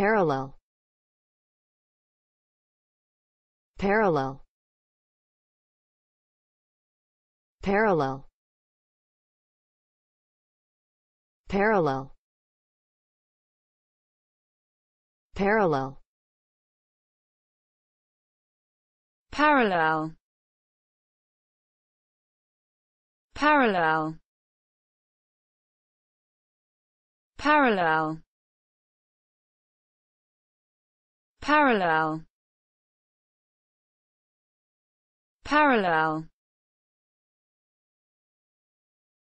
parallel parallel parallel parallel parallel parallel parallel parallel parallel parallel